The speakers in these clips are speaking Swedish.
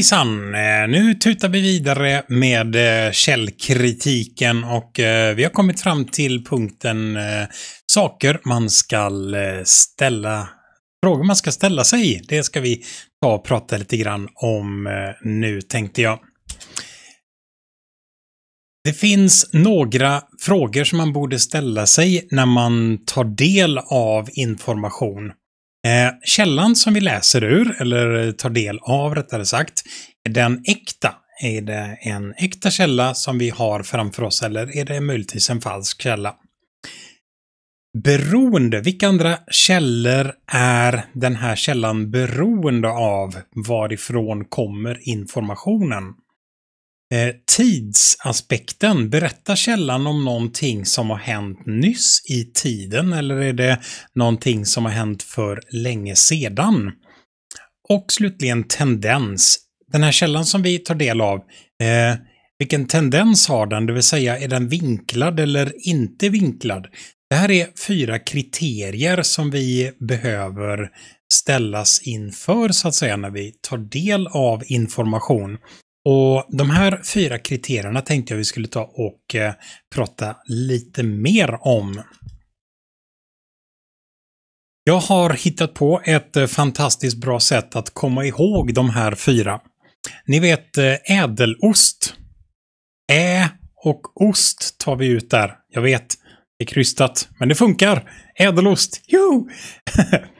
hejsan! Eh, nu tutar vi vidare med eh, källkritiken och eh, vi har kommit fram till punkten saker man ska ställa, frågor man ska ställa sig. Det ska vi ta och prata lite grann om nu tänkte jag. Det finns några frågor som man borde ställa sig när man tar del av information. Eh, källan som vi läser ur, eller tar del av rättare sagt, är den äkta. Är det en äkta källa som vi har framför oss eller är det möjligtvis en falsk källa? Beroende, vilka andra källor är den här källan beroende av? Varifrån kommer informationen? Eh, tidsaspekten, berättar källan om någonting som har hänt nyss i tiden eller är det någonting som har hänt för länge sedan? Och slutligen tendens. Den här källan som vi tar del av, eh, vilken tendens har den? Det vill säga, är den vinklad eller inte vinklad? Det här är fyra kriterier som vi behöver ställas inför så att säga när vi tar del av information. Och de här fyra kriterierna tänkte jag vi skulle ta och eh, prata lite mer om. Jag har hittat på ett eh, fantastiskt bra sätt att komma ihåg de här fyra. Ni vet eh, ädelost. Ä och ost tar vi ut där. Jag vet, det är krystat, men det funkar. Ädelost, jo!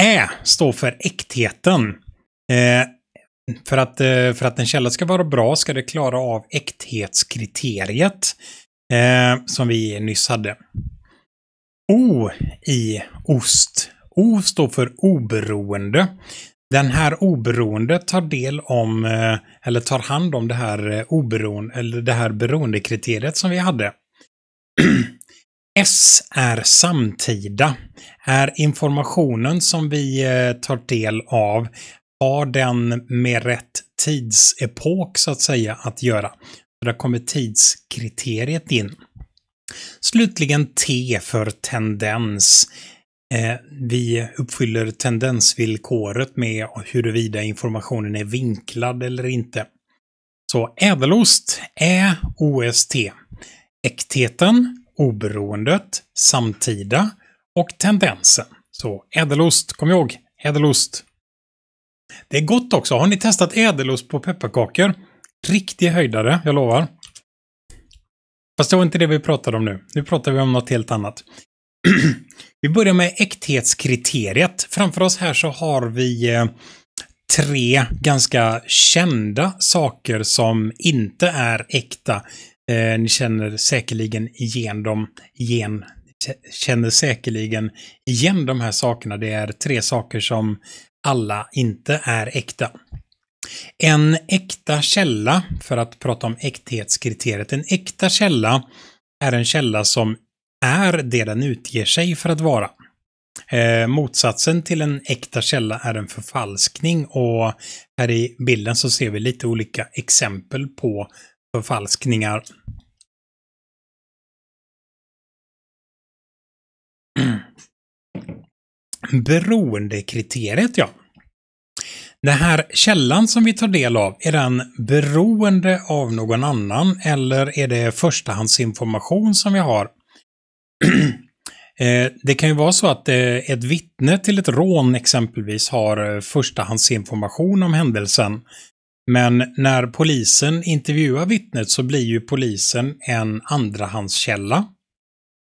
Ä står för äktheten. Eh, för att, eh, för att en källa ska vara bra ska det klara av äkthetskriteriet eh, som vi nyss hade. O i ost. O står för oberoende. Den här oberoende tar del om, eh, eller tar hand om det här eh, oberoende, eller det här beroendekriteriet som vi hade. S är samtida. Är informationen som vi tar del av har den med rätt tidsepok så att säga att göra. Så där kommer tidskriteriet in. Slutligen T för tendens. Eh, vi uppfyller tendensvillkoret med huruvida informationen är vinklad eller inte. Så ädelost, är OST. Äktheten, oberoendet, samtida och tendensen. Så ädelost, kom ihåg, ädelost, det är gott också. Har ni testat ädelost på pepparkakor? Riktig höjdare, jag lovar. Fast det var inte det vi pratade om nu. Nu pratar vi om något helt annat. vi börjar med äkthetskriteriet. Framför oss här så har vi eh, tre ganska kända saker som inte är äkta. Eh, ni känner säkerligen igen dem. Igen. Känner säkerligen igen de här sakerna. Det är tre saker som alla inte är äkta. En äkta källa, för att prata om äkthetskriteriet, en äkta källa är en källa som är det den utger sig för att vara. Eh, motsatsen till en äkta källa är en förfalskning och här i bilden så ser vi lite olika exempel på förfalskningar. beroendekriteriet, ja. Den här källan som vi tar del av, är den beroende av någon annan eller är det förstahandsinformation som vi har? Eh, det kan ju vara så att eh, ett vittne till ett rån exempelvis har eh, förstahandsinformation om händelsen. Men när polisen intervjuar vittnet så blir ju polisen en andrahandskälla.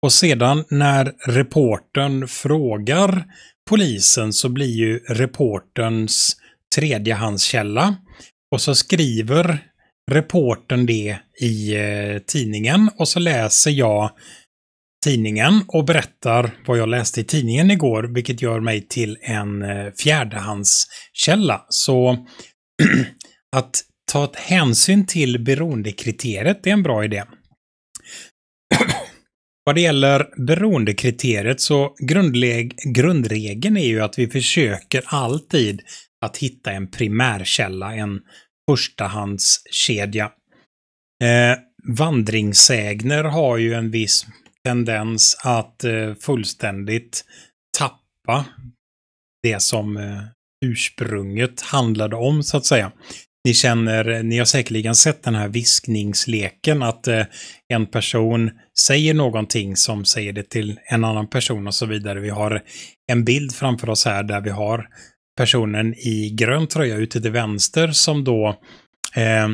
Och sedan när reportern frågar polisen så blir ju reporterns tredjehandskälla. Och så skriver reporten det i eh, tidningen och så läser jag tidningen och berättar vad jag läste i tidningen igår, vilket gör mig till en eh, fjärdehandskälla. Så att ta hänsyn till beroendekriteriet är en bra idé. Vad det gäller beroendekriteriet så grundregeln är ju att vi försöker alltid att hitta en primärkälla, en förstahandskedja. Eh, vandringssägner har ju en viss tendens att eh, fullständigt tappa det som eh, ursprunget handlade om, så att säga. Ni känner, ni har säkerligen sett den här viskningsleken att eh, en person säger någonting som säger det till en annan person och så vidare. Vi har en bild framför oss här där vi har personen i grön tröja ute till vänster som då eh,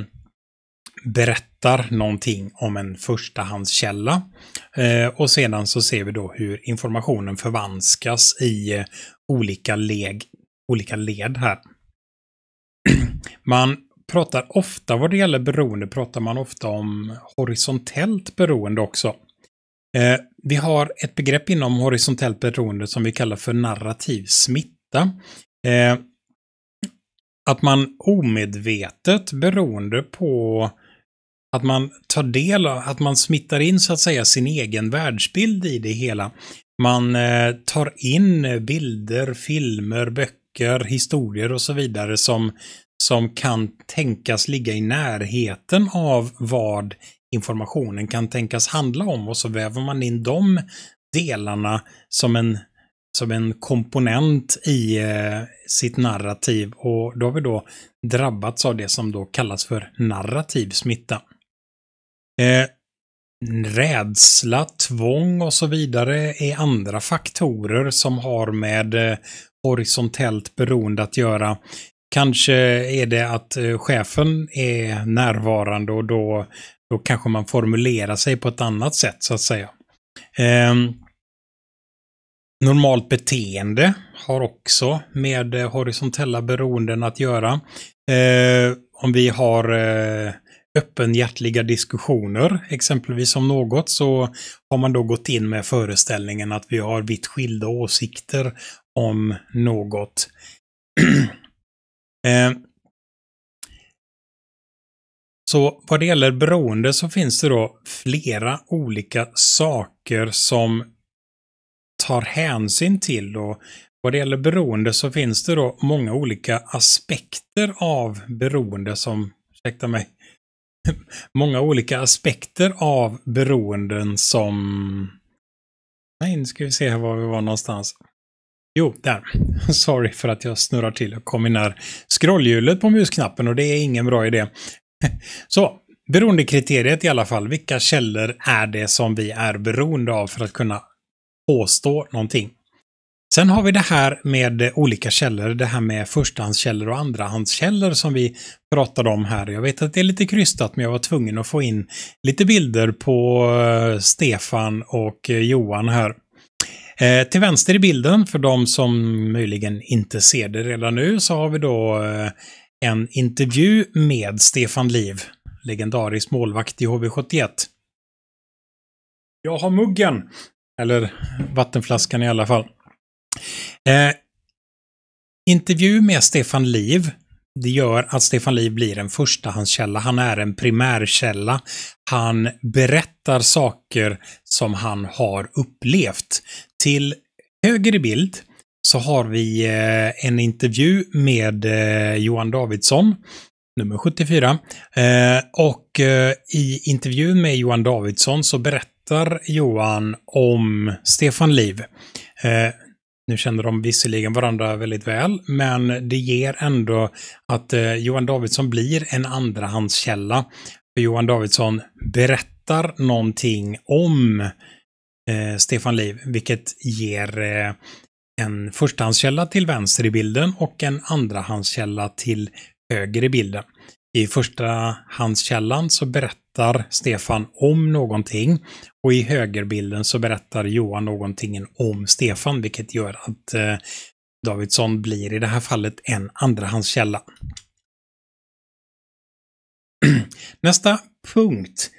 berättar någonting om en förstahandskälla. Eh, och sedan så ser vi då hur informationen förvanskas i eh, olika, leg, olika led här. Man pratar ofta, vad det gäller beroende, pratar man ofta om horisontellt beroende också. Eh, vi har ett begrepp inom horisontellt beroende som vi kallar för narrativ smitta. Eh, att man omedvetet beroende på att man tar del av, att man smittar in så att säga sin egen världsbild i det hela. Man eh, tar in bilder, filmer, böcker, historier och så vidare som, som kan tänkas ligga i närheten av vad informationen kan tänkas handla om och så väver man in de delarna som en, som en komponent i eh, sitt narrativ och då har vi då drabbats av det som då kallas för narrativ smitta. Eh, rädsla, tvång och så vidare är andra faktorer som har med eh, horisontellt beroende att göra. Kanske är det att eh, chefen är närvarande och då, då kanske man formulerar sig på ett annat sätt så att säga. Eh, normalt beteende har också med eh, horisontella beroenden att göra. Eh, om vi har eh, öppenhjärtliga diskussioner, exempelvis om något, så har man då gått in med föreställningen att vi har vitt skilda åsikter om något. Eh, så vad det gäller beroende så finns det då flera olika saker som tar hänsyn till då. vad det gäller beroende så finns det då många olika aspekter av beroende som, ursäkta mig, många olika aspekter av beroenden som... Nej, nu ska vi se här var vi var någonstans. Jo, där. Sorry för att jag snurrar till. Jag kom i när scrollhjulet på musknappen och det är ingen bra idé. Så, beroendekriteriet i alla fall. Vilka källor är det som vi är beroende av för att kunna påstå någonting? Sen har vi det här med olika källor, det här med förstahandskällor och andrahandskällor som vi pratade om här. Jag vet att det är lite krystat men jag var tvungen att få in lite bilder på eh, Stefan och eh, Johan här. Eh, till vänster i bilden, för de som möjligen inte ser det redan nu, så har vi då eh, en intervju med Stefan Liv, legendarisk målvakt i HV71. Jag har muggen, eller vattenflaskan i alla fall. Eh, intervju med Stefan Liv det gör att Stefan Liv blir en förstahandskälla. Han är en primärkälla. Han berättar saker som han har upplevt till höger i bild så har vi eh, en intervju med eh, Johan Davidsson, nummer 74. Eh, och i intervjun med Johan Davidsson så berättar Johan om Stefan Liv. Nu känner de visserligen varandra väldigt väl, men det ger ändå att Johan Davidsson blir en andrahandskälla. Johan Davidsson berättar någonting om eh, Stefan Liv, vilket ger eh, en förstahandskälla till vänster i bilden och en andrahandskälla till höger i bilden. I förstahandskällan så berättar Stefan om någonting och i högerbilden så berättar Johan någonting om Stefan, vilket gör att eh, Davidsson blir i det här fallet en andrahandskälla. Nästa punkt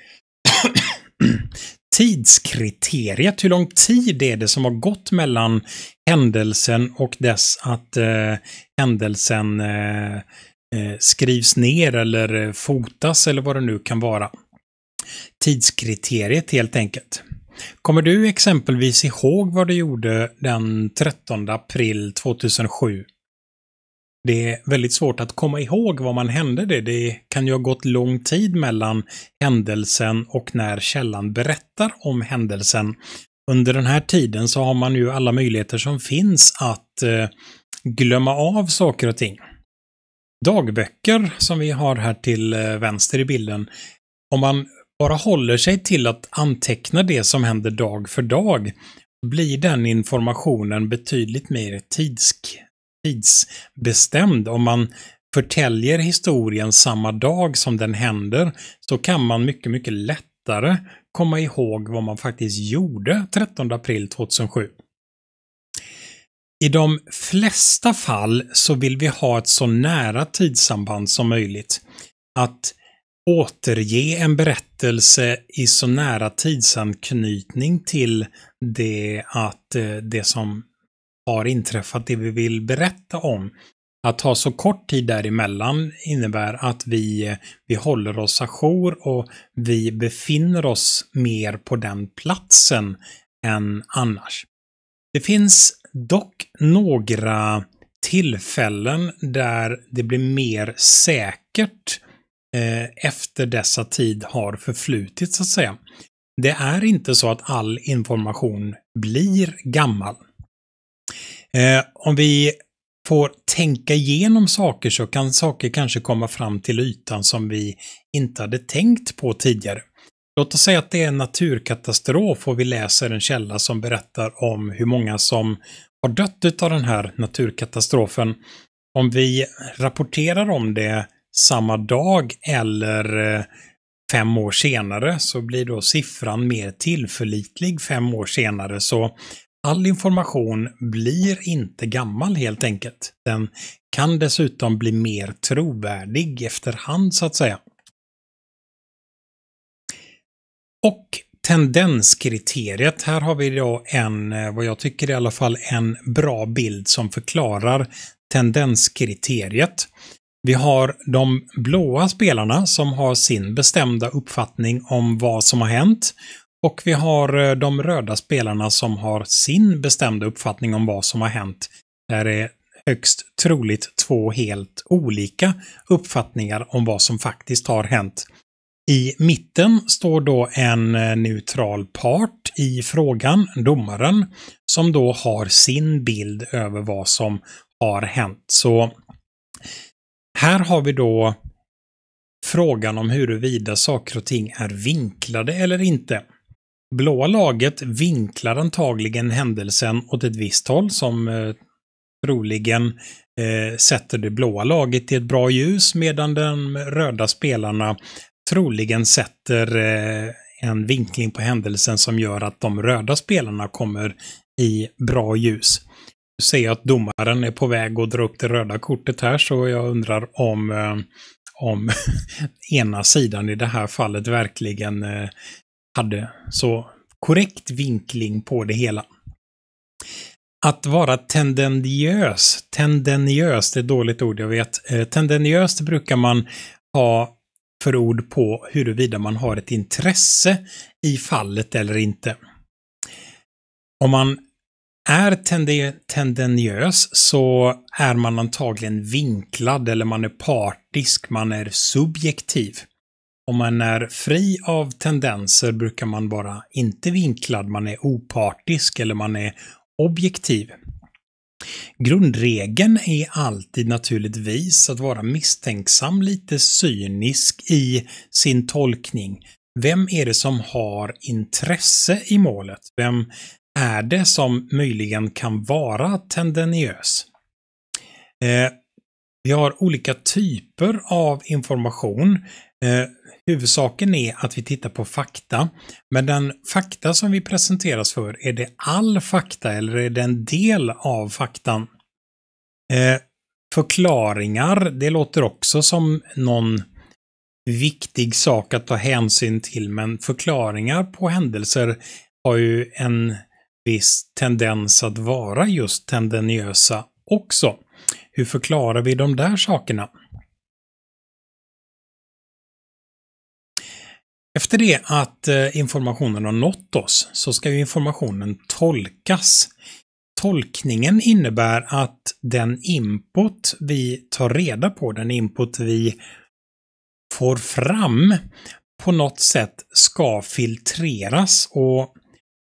tidskriteriet. Hur lång tid är det som har gått mellan händelsen och dess att eh, händelsen eh, eh skrivs ner eller eh, fotas eller vad det nu kan vara. Tidskriteriet helt enkelt. Kommer du exempelvis ihåg vad du gjorde den 13 april 2007? det är väldigt svårt att komma ihåg vad man hände det. Det kan ju ha gått lång tid mellan händelsen och när källan berättar om händelsen. Under den här tiden så har man ju alla möjligheter som finns att eh, glömma av saker och ting. Dagböcker som vi har här till eh, vänster i bilden. Om man bara håller sig till att anteckna det som händer dag för dag blir den informationen betydligt mer tidsk tidsbestämd. Om man förtäljer historien samma dag som den händer så kan man mycket, mycket lättare komma ihåg vad man faktiskt gjorde 13 april 2007. I de flesta fall så vill vi ha ett så nära tidssamband som möjligt. Att återge en berättelse i så nära tidsanknytning till det att eh, det som har inträffat det vi vill berätta om. Att ha så kort tid däremellan innebär att vi, vi håller oss ajour och vi befinner oss mer på den platsen än annars. Det finns dock några tillfällen där det blir mer säkert eh, efter dessa tid har förflutit så att säga. Det är inte så att all information blir gammal. Eh, om vi får tänka igenom saker så kan saker kanske komma fram till ytan som vi inte hade tänkt på tidigare. Låt oss säga att det är en naturkatastrof och vi läser en källa som berättar om hur många som har dött av den här naturkatastrofen. Om vi rapporterar om det samma dag eller eh, fem år senare så blir då siffran mer tillförlitlig fem år senare. Så All information blir inte gammal helt enkelt. Den kan dessutom bli mer trovärdig efterhand så att säga. Och tendenskriteriet, här har vi då en, eh, vad jag tycker i alla fall, en bra bild som förklarar tendenskriteriet. Vi har de blåa spelarna som har sin bestämda uppfattning om vad som har hänt och vi har eh, de röda spelarna som har sin bestämda uppfattning om vad som har hänt. Där är högst troligt två helt olika uppfattningar om vad som faktiskt har hänt. I mitten står då en eh, neutral part i frågan, domaren, som då har sin bild över vad som har hänt. Så här har vi då frågan om huruvida saker och ting är vinklade eller inte. Blåa laget vinklar antagligen händelsen åt ett visst håll som eh, troligen eh, sätter det blåa laget i ett bra ljus medan de röda spelarna troligen sätter eh, en vinkling på händelsen som gör att de röda spelarna kommer i bra ljus. Nu ser jag att domaren är på väg att dra upp det röda kortet här så jag undrar om, eh, om ena sidan i det här fallet verkligen eh, hade. Så korrekt vinkling på det hela. Att vara tendentiös. Tendentiös, det är ett dåligt ord, jag vet. Eh, Tendentiöst brukar man ha för ord på huruvida man har ett intresse i fallet eller inte. Om man är tende tendeniös så är man antagligen vinklad eller man är partisk, man är subjektiv. Om man är fri av tendenser brukar man vara inte vinklad, man är opartisk eller man är objektiv. Grundregeln är alltid naturligtvis att vara misstänksam, lite cynisk i sin tolkning. Vem är det som har intresse i målet? Vem är det som möjligen kan vara tendeniös? Eh, vi har olika typer av information. Eh, Huvudsaken är att vi tittar på fakta, men den fakta som vi presenteras för, är det all fakta eller är det en del av faktan? Eh, förklaringar, det låter också som någon viktig sak att ta hänsyn till, men förklaringar på händelser har ju en viss tendens att vara just tendeniösa också. Hur förklarar vi de där sakerna? Efter det att eh, informationen har nått oss så ska ju informationen tolkas. Tolkningen innebär att den input vi tar reda på, den input vi får fram, på något sätt ska filtreras och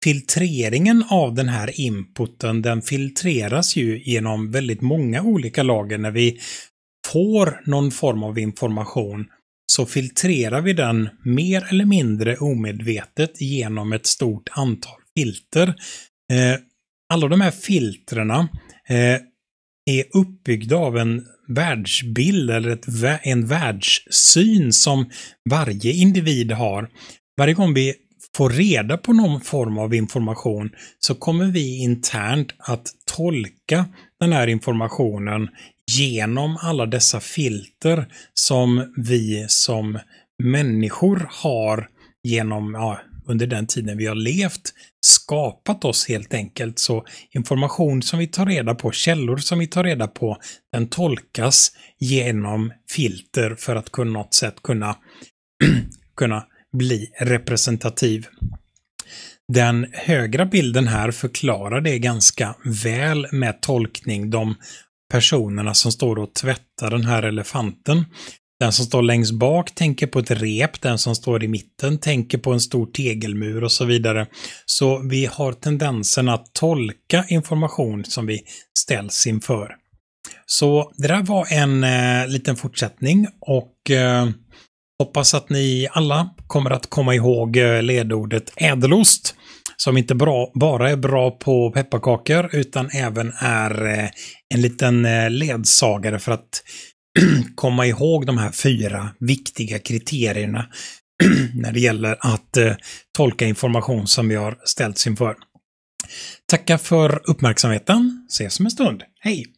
filtreringen av den här inputen den filtreras ju genom väldigt många olika lager när vi får någon form av information så filtrerar vi den mer eller mindre omedvetet genom ett stort antal filter. Eh, alla de här filtrerna eh, är uppbyggda av en världsbild eller en världssyn som varje individ har. Varje gång vi får reda på någon form av information så kommer vi internt att tolka den här informationen genom alla dessa filter som vi som människor har genom, ja, under den tiden vi har levt, skapat oss helt enkelt. Så information som vi tar reda på, källor som vi tar reda på, den tolkas genom filter för att på något sätt kunna, kunna bli representativ. Den högra bilden här förklarar det ganska väl med tolkning. De personerna som står och tvättar den här elefanten. Den som står längst bak tänker på ett rep, den som står i mitten tänker på en stor tegelmur och så vidare. Så vi har tendensen att tolka information som vi ställs inför. Så det där var en eh, liten fortsättning och eh, hoppas att ni alla kommer att komma ihåg eh, ledordet ädelost som inte bra, bara är bra på pepparkakor utan även är eh, en liten eh, ledsagare för att komma ihåg de här fyra viktiga kriterierna när det gäller att eh, tolka information som vi har ställts inför. Tacka för uppmärksamheten. Ses om en stund. Hej!